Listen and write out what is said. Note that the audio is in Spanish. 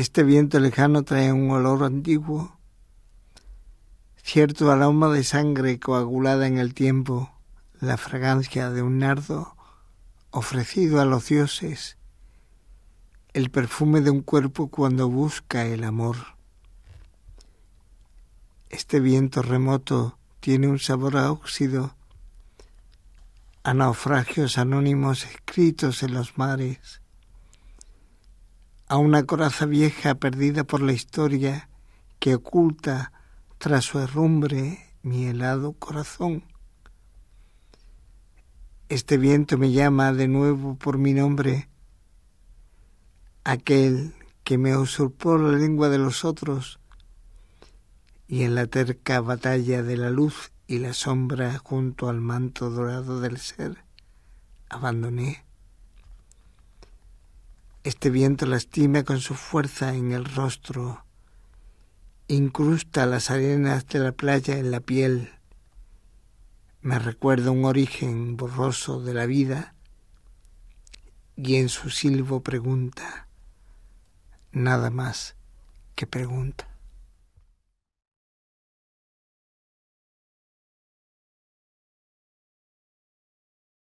Este viento lejano trae un olor antiguo, cierto aroma de sangre coagulada en el tiempo, la fragancia de un nardo ofrecido a los dioses, el perfume de un cuerpo cuando busca el amor. Este viento remoto tiene un sabor a óxido, a naufragios anónimos escritos en los mares, a una coraza vieja perdida por la historia que oculta tras su herrumbre mi helado corazón. Este viento me llama de nuevo por mi nombre, aquel que me usurpó la lengua de los otros, y en la terca batalla de la luz y la sombra junto al manto dorado del ser, abandoné este viento lastima con su fuerza en el rostro, incrusta las arenas de la playa en la piel, me recuerda un origen borroso de la vida y en su silbo pregunta, nada más que pregunta.